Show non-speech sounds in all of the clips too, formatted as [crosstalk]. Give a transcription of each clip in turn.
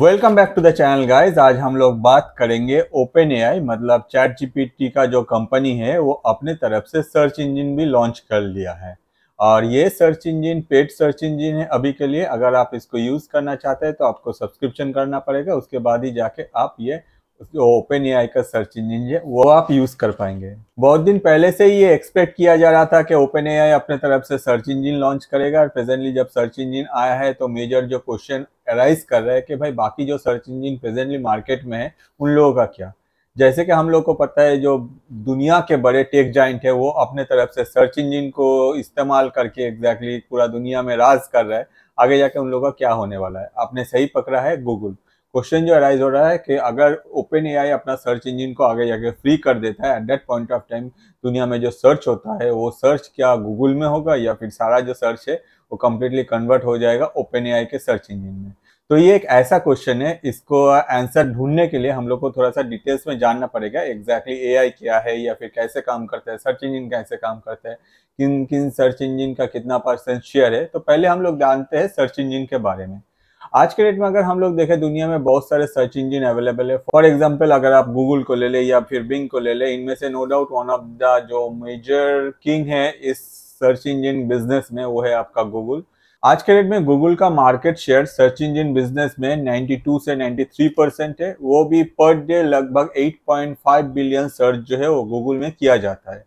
welcome back to the channel guys आज हम लोग बात करेंगे ओपन एआई मतलब चैट जीपीटी का जो कंपनी है वो अपने तरफ से सर्च इंजन भी लॉन्च कर लिया है और ये search engine paid search engine है अभी के लिए अगर आप इसको यूज़ करना चाहते हैं तो आपको सब्सक्रिप्शन करना पड़ेगा उसके बाद ही जाके आप ये ओपन ए का सर्च इंजन है वो आप यूज़ कर पाएंगे बहुत दिन पहले से ही ये एक्सपेक्ट किया जा रहा था कि ओपन ए अपने तरफ से सर्च इंजन लॉन्च करेगा और प्रेजेंटली जब सर्च इंजन आया है तो मेजर जो क्वेश्चन अराइज कर रहा है कि भाई बाकी जो सर्च इंजिन प्रेजेंटली मार्केट में है उन लोगों का क्या जैसे कि हम लोग को पता है जो दुनिया के बड़े टेक जाइंट है वो अपने तरफ से सर्च इंजिन को इस्तेमाल करके एग्जैक्टली exactly पूरा दुनिया में राज कर रहा है आगे जाके उन लोगों का क्या होने वाला है आपने सही पकड़ा है गूगल क्वेश्चन जो अराइज हो रहा है कि अगर ओपन ए अपना सर्च इंजिन को आगे जाके फ्री कर देता है at that point of time दुनिया में जो सर्च होता है वो सर्च क्या गूगल में होगा या फिर सारा जो सर्च है वो कम्प्लीटली कन्वर्ट हो जाएगा ओपन ए के सर्च इंजिन में तो ये एक ऐसा क्वेश्चन है इसको आंसर ढूंढने के लिए हम लोग को थोड़ा सा डिटेल्स में जानना पड़ेगा एग्जैक्टली exactly एआई क्या है या फिर कैसे काम करता है सर्च इंजन कैसे काम करता है किन किन सर्च इंजन का कितना परसेंट शेयर है तो पहले हम लोग जानते हैं सर्च इंजन के बारे में आज के डेट में अगर हम लोग देखें दुनिया में बहुत सारे सर्च इंजन अवेलेबल है फॉर एग्जाम्पल अगर आप गूगल को ले लें या फिर बिंग को ले लें इनमें से no doubt one of the जो मेजर किंग है इस सर्च इंजन बिजनेस में वो है आपका गूगल आज के डेट में गूगल का market share search engine business में 92 से 93 परसेंट है वो भी पर डे लगभग 8.5 बिलियन सर्च जो है वो गूगल में किया जाता है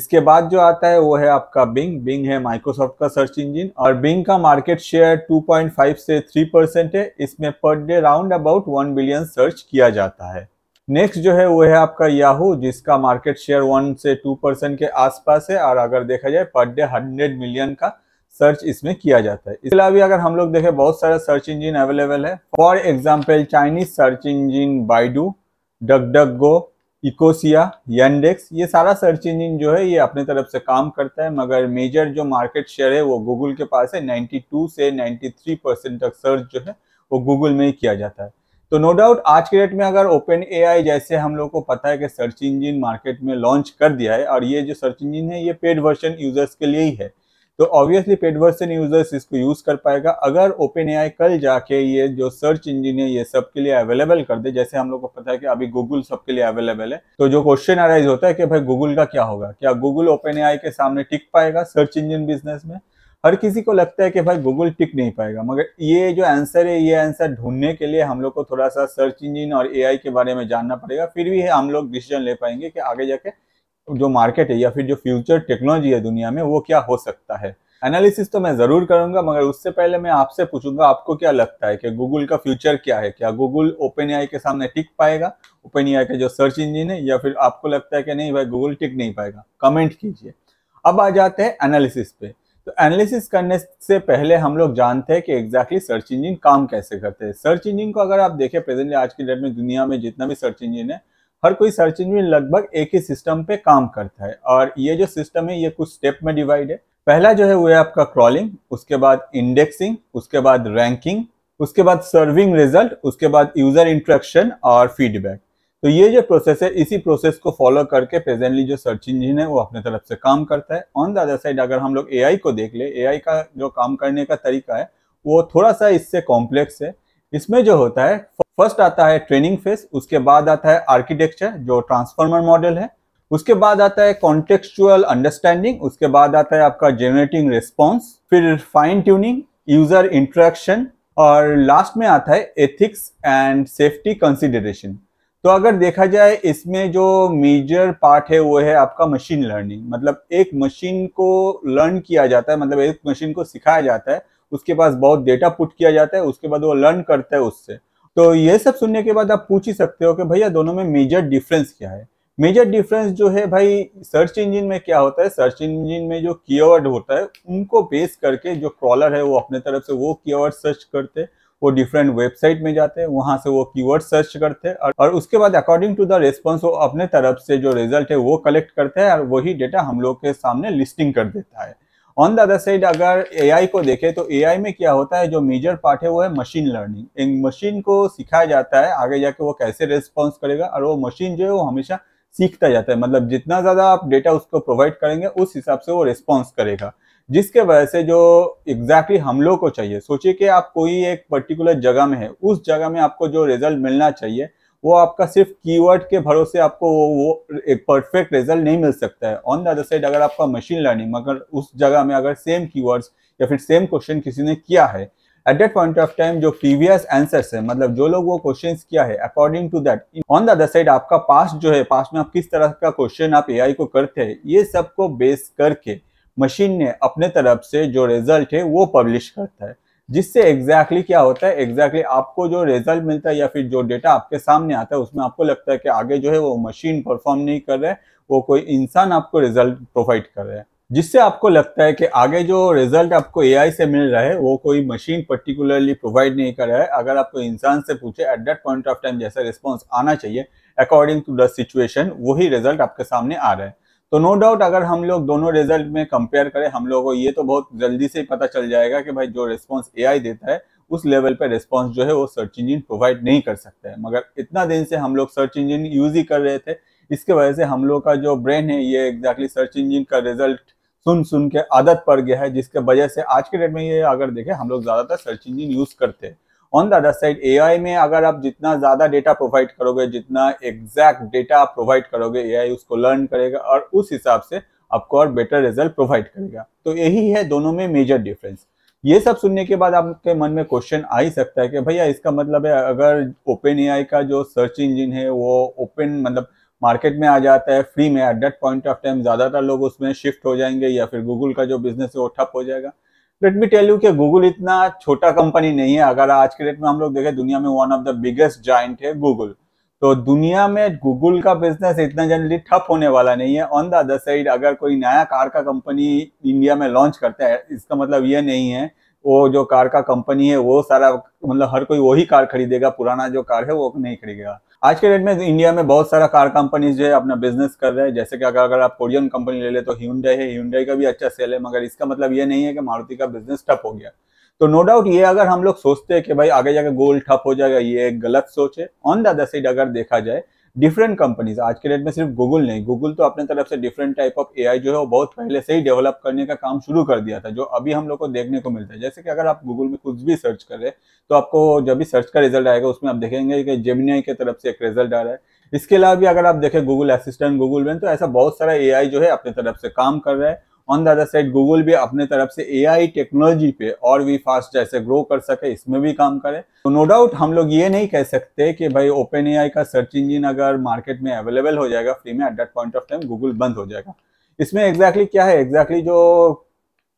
इसके बाद जो आता है वो है आपका बिंग बिंग है माइक्रोसॉफ्ट का सर्च इंजन और बिंग का मार्केट शेयर 2.5 से 3 परसेंट है इसमें per day round about 1 billion search किया जाता है नेक्स्ट जो है वो है आपका याहू जिसका मार्केट शेयर वन से टू परसेंट के आसपास है और अगर देखा जाए पर डे हंड्रेड मिलियन का सर्च इसमें किया जाता है इसके अलावा अगर हम लोग देखें बहुत सारा सर्च इंजिन अवेलेबल है for example Chinese search engine Baidu go Ecosia Yandex ये सारा सर्च इंजिन जो है ये अपने तरफ से काम करता है मगर मेजर जो मार्केट शेयर है वो गूगल के पास है 92 से 93 परसेंट तक सर्च जो है वो गूगल में ही किया जाता है तो नो डाउट आज के डेट में अगर ओपन ए जैसे हम लोग को पता है कि सर्च इंजिन मार्केट में लॉन्च कर दिया है और ये जो सर्च इंजिन है ये पेड वर्जन यूजर्स के लिए ही है तो ऑब्वियसली पेड वर्जन यूजर्स इसको यूज़ कर पाएगा अगर ओपन ए कल जाके ये जो सर्च इंजिन है ये सबके लिए अवेलेबल कर दे जैसे हम लोग को पता है कि अभी गूगल सबके लिए अवेलेबल है तो जो क्वेश्चन अराइज होता है कि भाई गूगल का क्या होगा क्या गूगल ओपन ए के सामने टिक पाएगा सर्च इंजिन बिजनेस में हर किसी को लगता है कि भाई गूगल टिक नहीं पाएगा मगर ये जो आंसर है ये आंसर ढूंढने के लिए हम लोग को थोड़ा सा सर्च इंजिन और ए के बारे में जानना पड़ेगा फिर भी हम लोग डिसीजन ले पाएंगे कि आगे जाके जो मार्केट है या फिर जो फ्यूचर टेक्नोलॉजी है दुनिया में वो क्या हो सकता है एनालिसिस तो मैं ज़रूर करूंगा मगर उससे पहले मैं आपसे पूछूंगा आपको क्या लगता है कि गूगल का फ्यूचर क्या है क्या गूगल ओपन आई के सामने टिक पाएगा ओपन आई का जो सर्च इंजिन है या फिर आपको लगता है कि नहीं भाई गूगल टिक नहीं पाएगा कमेंट कीजिए अब आ जाते हैं एनालिसिस पे तो एनालिसिस करने से पहले हम लोग जानते हैं कि एग्जैक्टली सर्च इंजिन काम कैसे करते हैं सर्च इंजिन को अगर आप देखें प्रेजेंटली आज की डेट में दुनिया में जितना भी सर्च इंजिन है हर कोई सर्च इंजिन लगभग एक ही सिस्टम पे काम करता है और ये जो सिस्टम है ये कुछ स्टेप में डिवाइड है पहला जो है वो है आपका क्रॉलिंग उसके बाद इंडेक्सिंग उसके बाद रैंकिंग उसके बाद सर्विंग रिजल्ट उसके बाद यूजर इंट्रेक्शन और फीडबैक तो ये जो प्रोसेस है इसी प्रोसेस को फॉलो करके प्रेजेंटली जो सर्च इंजिन है वो अपने तरफ से काम करता है ऑन द अदर साइड अगर हम लोग ए को देख ले ए का जो काम करने का तरीका है वो थोड़ा सा इससे कॉम्प्लेक्स है इसमें जो होता है फर्स्ट आता है ट्रेनिंग फेज उसके बाद आता है आर्किटेक्चर जो ट्रांसफॉर्मर मॉडल है उसके बाद आता है कॉन्टेक्चुअल अंडरस्टैंडिंग उसके बाद आता है आपका जेनरेटिंग रिस्पॉन्स फिर फाइन ट्यूनिंग यूजर इंट्रैक्शन और लास्ट में आता है एथिक्स एंड सेफ्टी कंसिडरेशन तो अगर देखा जाए इसमें जो मेजर पार्ट है वो है आपका मशीन लर्निंग मतलब एक मशीन को लर्न किया जाता है मतलब एक मशीन को सिखाया जाता है उसके पास बहुत डेटा पुट किया जाता है उसके बाद वो लर्न करता है उससे तो ये सब सुनने के बाद आप पूछ ही सकते हो कि भैया दोनों में मेजर डिफरेंस क्या है मेजर डिफरेंस जो है भाई सर्च इंजिन में क्या होता है सर्च इंजिन में जो कीवर्ड होता है उनको बेस करके जो क्रॉलर है वो अपने तरफ से वो कीवर्ड सर्च करते हैं वो डिफरेंट वेबसाइट में जाते हैं वहाँ से वो कीवर्ड सर्च करते हैं और उसके बाद अकॉर्डिंग टू द रेस्पॉन्स वो अपने तरफ से जो रिजल्ट है वो कलेक्ट करते हैं और वही डेटा हम लोग के सामने लिस्टिंग कर देता है ऑन द अदर साइड अगर ए को देखें तो ए में क्या होता है जो मेजर पार्ट है वो है मशीन लर्निंग एक मशीन को सिखाया जाता है आगे जाके वो कैसे रेस्पॉन्स करेगा और वो मशीन जो है वो हमेशा सीखता जाता है मतलब जितना ज़्यादा आप डेटा उसको प्रोवाइड करेंगे उस हिसाब से वो रिस्पॉन्स करेगा जिसके वजह से जो एग्जैक्टली exactly हम लोग को चाहिए सोचिए कि आप कोई एक पर्टिकुलर जगह में है उस जगह में आपको जो रिजल्ट मिलना चाहिए वो आपका सिर्फ कीवर्ड के भरोसे आपको वो, वो एक परफेक्ट रिजल्ट नहीं मिल सकता है ऑन द अदर साइड अगर आपका मशीन लर्निंग मगर उस जगह में अगर सेम कीवर्ड्स या फिर सेम क्वेश्चन किसी ने किया है at that point of time जो प्रीवियस आंसर्स है मतलब जो लोग वो क्वेश्चन किया है according to that on the other side आपका पास जो है पास में आप किस तरह का क्वेश्चन आप ए को करते हैं ये सबको बेस करके मशीन ने अपने तरफ से जो रिजल्ट है वो पब्लिश करता है जिससे एग्जैक्टली exactly क्या होता है एग्जैक्टली exactly आपको जो रिजल्ट मिलता है या फिर जो डेटा आपके सामने आता है उसमें आपको लगता है कि आगे जो है वो मशीन परफॉर्म नहीं कर रहा है वो कोई इंसान आपको रिजल्ट प्रोवाइड कर रहा है जिससे आपको लगता है कि आगे जो रिजल्ट आपको एआई से मिल रहा है वो कोई मशीन पर्टिकुलरली प्रोवाइड नहीं कर रहा है अगर आपको इंसान से पूछे at that point of time जैसा रिस्पॉन्स आना चाहिए अकॉर्डिंग टू द सिचुएशन वही रिजल्ट आपके सामने आ रहा है तो नो डाउट अगर हम लोग दोनों रिजल्ट में कंपेयर करें हम लोगों को ये तो बहुत जल्दी से ही पता चल जाएगा कि भाई जो रिस्पॉन्स ए देता है उस लेवल पर रिस्पॉन्स जो है वो सर्च इंजिन प्रोवाइड नहीं कर सकता है मगर इतना दिन से हम लोग सर्च इंजिन यूज ही कर रहे थे इसके वजह से हम लोग का जो ब्रेन है ये एग्जैक्टली सर्च इंजिन का रिजल्ट सुन सुन के आदत पड़ गया है जिसके वजह से आज के डेट में ये अगर देखें हम लोग ज़्यादातर सर्च इंजिन यूज़ करते हैं on the other side AI में अगर आप जितना ज़्यादा डेटा प्रोवाइड करोगे जितना एग्जैक्ट डेटा आप प्रोवाइड करोगे एआई उसको लर्न करेगा और उस हिसाब से आपको और बेटर रिजल्ट प्रोवाइड करेगा तो यही है दोनों में मेजर डिफरेंस ये सब सुनने के बाद आपके मन में क्वेश्चन आ ही सकता है कि भैया इसका मतलब है अगर ओपन एआई का जो सर्च इंजिन है वो ओपन मतलब मार्केट में आ जाता है फ्री में at that point of time ज़्यादातर लोग उसमें शिफ्ट हो जाएंगे या फिर गूगल का जो बिजनेस है वो ठप हो जाएगा लेट मी टेल यू कि गूगल इतना छोटा कंपनी नहीं है अगर आज के डेट में हम लोग देखें दुनिया में one of the biggest joint है गूगल तो दुनिया में गूगल का बिजनेस इतना जनरली ठप होने वाला नहीं है ऑन द अदर साइड अगर कोई नया कार का कंपनी इंडिया में लॉन्च करता है इसका मतलब यह नहीं है वो जो कार का कंपनी है वो सारा मतलब हर कोई वही कार खरीदेगा पुराना जो कार है वो नहीं खरीदेगा आज के डेट में इंडिया में बहुत सारा कार कंपनी जो है अपना बिजनेस कर रहे हैं जैसे कि अगर अगर आप कोरियन कंपनी ले ले तो ह्यूनडाई है ह्यूनडाई का भी अच्छा सेल है मगर इसका मतलब ये नहीं है कि मारुति का बिजनेस ठप हो गया तो नो डाउट ये अगर हम लोग सोचते हैं कि भाई आगे जाकर गोल ठप हो जाएगा ये एक गलत सोच है ऑन द अदर साइड अगर देखा जाए डिफरेंट कंपनीज आज के डेट में सिर्फ गूगल नहीं गूगल तो अपने तरफ से डिफरेंट टाइप ऑफ एआई जो है वो बहुत पहले से ही डेवलप करने का काम शुरू कर दिया था जो अभी हम लोग को देखने को मिलता है जैसे कि अगर आप गूगल में कुछ भी सर्च करें तो आपको जब भी सर्च का रिजल्ट आएगा उसमें आप देखेंगे कि जेमिनाई के तरफ से एक रिजल्ट आ रहा है इसके अलावा भी अगर आप देखें गूगल असिस्टेंट गूगल में तो ऐसा बहुत सारा ए जो है अपने तरफ से काम कर रहा है on the other side Google भी अपने तरफ से ए टेक्नोलॉजी पे और भी फास्ट जैसे ग्रो कर सके इसमें भी काम करे तो नो डाउट हम लोग ये नहीं कह सकते कि भाई ओपन ए का सर्च इंजिन अगर मार्केट में अवेलेबल हो जाएगा फ्री में at that point of time Google बंद हो जाएगा इसमें एग्जैक्टली exactly क्या है एग्जैक्टली exactly जो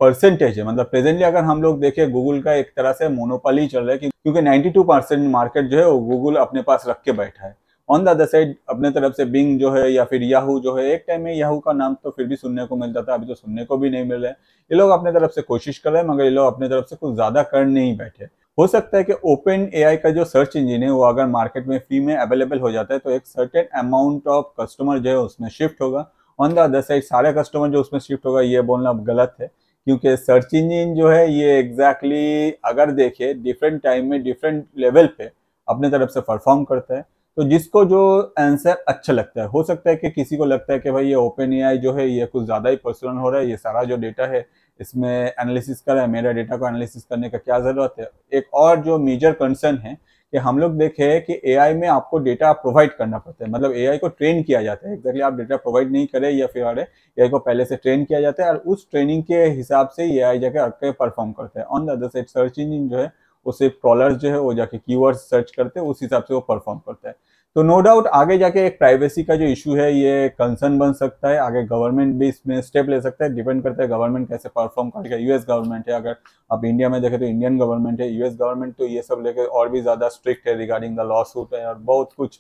परसेंटेज है मतलब प्रेजेंटली अगर हम लोग देखें गूगल का एक तरह से मोनोपाली चल रहा है क्योंकि 92 परसेंट मार्केट जो है वो गूगल अपने पास रख के बैठा है ऑन द अदर साइड अपने तरफ से बिंग जो है या फिर याहू जो है एक टाइम में याहू का नाम तो फिर भी सुनने को मिलता था अभी तो सुनने को भी नहीं मिल रहा है ये लोग अपने तरफ से कोशिश कर रहे हैं मगर ये लोग अपने तरफ से कुछ ज़्यादा कर नहीं बैठे हो सकता है कि ओपन ए का जो सर्च इंजिन है वो अगर मार्केट में फ्री में अवेलेबल हो जाता है तो एक सर्टेन अमाउंट ऑफ कस्टमर जो है उसमें शिफ्ट होगा ऑन द अदर साइड सारे कस्टमर जो उसमें शिफ्ट होगा ये बोलना गलत है क्योंकि सर्च इंजिन जो है ये एग्जैक्टली exactly अगर देखे डिफरेंट टाइम में डिफरेंट लेवल पे अपने तरफ से परफॉर्म करता है तो जिसको जो आंसर अच्छा लगता है हो सकता है कि किसी को लगता है कि भाई ये ओपन ए जो है ये कुछ ज़्यादा ही पर्सनल हो रहा है ये सारा जो डेटा है इसमें एनालिसिस करा है मेरा डेटा को एनालिसिस करने का क्या ज़रूरत है एक और जो मेजर कंसर्न है कि हम लोग देखे कि ए में आपको डेटा प्रोवाइड करना पड़ता है मतलब ए को ट्रेन किया जाता है एग्जैक्टली आप डेटा प्रोवाइड नहीं करें या फिर अरे ए को पहले से ट्रेन किया जाता है और उस ट्रेनिंग के हिसाब से ए आई जाकर परफॉर्म करता है on the other side search engine जो है उसे ट्रॉलर्स जो है वो जाके कीवर्ड्स सर्च करते हैं उस हिसाब से वो परफॉर्म करता है तो नो डाउट आगे जाके एक प्राइवेसी का जो इशू है ये कंसर्न बन सकता है आगे गवर्नमेंट भी इसमें स्टेप ले सकता है डिपेंड करता है गवर्नमेंट कैसे परफॉर्म करेगा यूएस गवर्नमेंट है अगर आप इंडिया में देखें तो इंडियन गवर्नमेंट है यूएस गवर्नमेंट तो ये सब लेकर और भी ज़्यादा स्ट्रिक्ट है रिगार्डिंग द लॉ सूट है और बहुत कुछ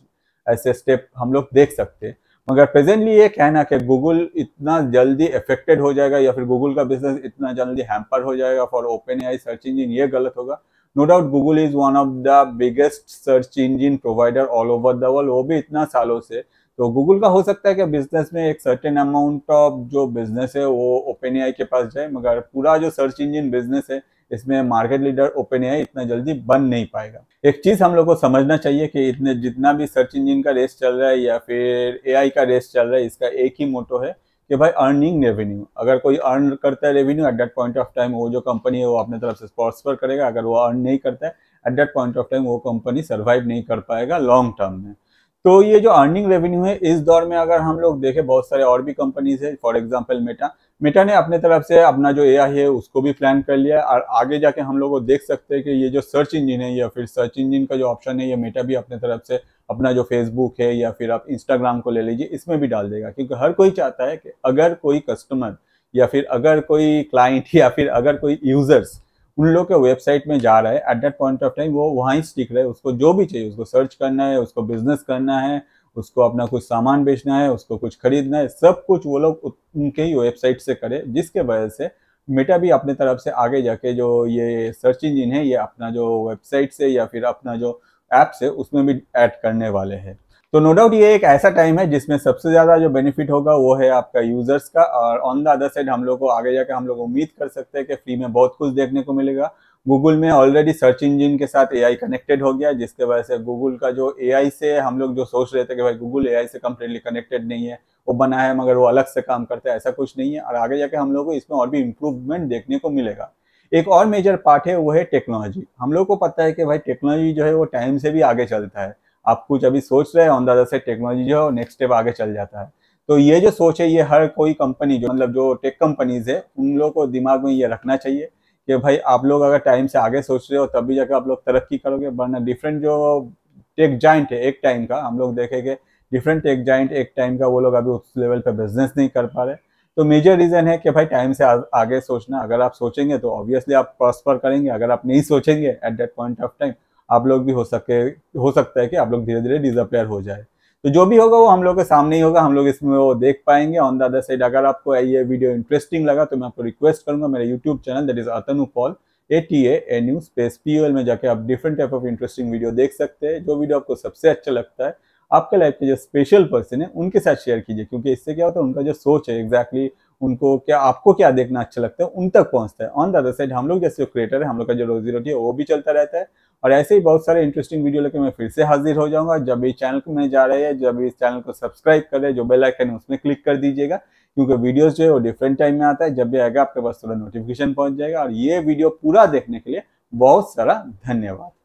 ऐसे स्टेप हम लोग देख सकते हैं मगर प्रेजेंटली ये कहना कि गूगल इतना जल्दी अफेक्टेड हो जाएगा या फिर गूगल का बिजनेस इतना जल्दी हैम्पर हो जाएगा for open AI search engine ये गलत होगा no doubt Google is one of the biggest search engine provider all over the world वो भी इतना सालों से तो गूगल का हो सकता है कि बिजनेस में एक सर्टेन अमाउंट ऑफ जो बिजनेस है वो ओपन ए के पास जाए मगर पूरा जो सर्च इंजिन बिजनेस है इसमें मार्केट लीडर ओपन ए इतना जल्दी बन नहीं पाएगा एक चीज हम लोग को समझना चाहिए कि इतने जितना भी सर्च इंजिन का रेस चल रहा है या फिर ए का रेस चल रहा है इसका एक ही मोटो है कि भाई अर्निंग रेवेन्यू अगर कोई अर्न करता है revenue at that point of time वो जो कंपनी है वो अपने तरफ से स्पॉन्सर करेगा अगर वो अर्न नहीं करता है at that point of time वो कंपनी सर्वाइव नहीं कर पाएगा लॉन्ग टर्म में तो ये जो अर्निंग रेवेन्यू है इस दौर में अगर हम लोग देखें बहुत सारे और भी कंपनीज है फॉर एग्जाम्पल मेटा मेटा ने अपने तरफ से अपना जो एआई है उसको भी प्लान कर लिया और आगे जाके हम लोग देख सकते हैं कि ये जो सर्च इंजन है या फिर सर्च इंजन का जो ऑप्शन है ये मेटा भी अपने तरफ से अपना जो फेसबुक है या फिर आप इंस्टाग्राम को ले लीजिए इसमें भी डाल देगा क्योंकि हर कोई चाहता है कि अगर कोई कस्टमर या फिर अगर कोई क्लाइंट [laughs] या फिर अगर कोई यूज़र्स उन लोग के वेबसाइट में जा रहा है at that point of time वो वहाँ ही स्टिक रहे उसको जो भी चाहिए उसको सर्च करना है उसको बिजनेस करना है उसको अपना कुछ सामान बेचना है उसको कुछ खरीदना है सब कुछ वो लोग उनके ही वेबसाइट से करें जिसके वजह से मेटा भी अपने तरफ से आगे जाके जो ये सर्च इंजिन है ये अपना जो वेबसाइट से या फिर अपना जो ऐप से उसमें भी ऐड करने वाले हैं तो नो डाउट ये एक ऐसा टाइम है जिसमें सबसे ज़्यादा जो बेनिफिट होगा वो है आपका यूज़र्स का और ऑन द अदर साइड हम लोग को आगे जाके हम लोग उम्मीद कर सकते हैं कि फ्री में बहुत कुछ देखने को मिलेगा गूगल में ऑलरेडी सर्च इंजिन के साथ एआई कनेक्टेड हो गया जिसके वजह से गूगल का जो एआई से हम लोग जो सोच रहे थे कि भाई गूगल एआई से कम्प्लीटली कनेक्टेड नहीं है वो बना है मगर वो अलग से काम करता है ऐसा कुछ नहीं है और आगे जाके हम लोग को इसमें और भी इम्प्रूवमेंट देखने को मिलेगा एक और मेजर पार्ट है वो है टेक्नोलॉजी हम लोग को पता है कि भाई टेक्नोलॉजी जो है वो टाइम से भी आगे चलता है आप कुछ अभी सोच रहे हैं अंदाजा से टेक्नोलॉजी जो है नेक्स्ट स्टेप आगे चल जाता है तो ये जो सोच है ये हर कोई कंपनी जो मतलब जो टेक कंपनीज है उन लोगों को दिमाग में ये रखना चाहिए कि भाई आप लोग अगर टाइम से आगे सोच रहे हो तभी जाकर आप लोग तरक्की करोगे वरना डिफरेंट जो टेक जाइंट है एक टाइम का हम लोग देखेंगे डिफरेंट टेक जाइंट एक टाइम का वो लोग अभी उस लेवल पर बिजनेस नहीं कर पा रहे तो मेजर रीज़न है कि भाई टाइम से आ, आगे सोचना अगर आप सोचेंगे तो ऑब्वियसली आप प्रॉस्पर करेंगे अगर आप नहीं सोचेंगे at that point of time आप लोग भी हो सके हो सकता है कि आप लोग धीरे धीरे डिजअपेयर हो जाए तो जो भी होगा वो हम लोग के सामने ही होगा हम लोग इसमें वो देख पाएंगे ऑन द अदर साइड अगर आपको ये वीडियो इंटरेस्टिंग लगा तो मैं आपको रिक्वेस्ट करूंगा मेरा YouTube channel that is Atanu Paul A T N U space P L में जाके आप different type of interesting video देख सकते हैं जो वीडियो आपको सबसे अच्छा लगता है आपके लाइफ के जो स्पेशल पर्सन है उनके साथ शेयर कीजिए क्योंकि इससे क्या होता है उनका जो सोच है एग्जैक्टली exactly उनको क्या आपको क्या देखना अच्छा लगता है उन तक पहुंचता है ऑन द अदर साइड हम लोग जैसे क्रिएटर है हम लोग का जो रोजी रोटी है वो भी चलता रहता है और ऐसे ही बहुत सारे इंटरेस्टिंग वीडियो लेकर मैं फिर से हाजिर हो जाऊंगा जब इस चैनल को मैं जा रहे हैं जब इस चैनल को सब्सक्राइब करें जो बेल आइकन है उसमें क्लिक कर दीजिएगा क्योंकि वीडियो जो है वो डिफरेंट टाइम में आता है जब भी आएगा आपके पास थोड़ा नोटिफिकेशन पहुंच जाएगा और ये वीडियो पूरा देखने के लिए बहुत सारा धन्यवाद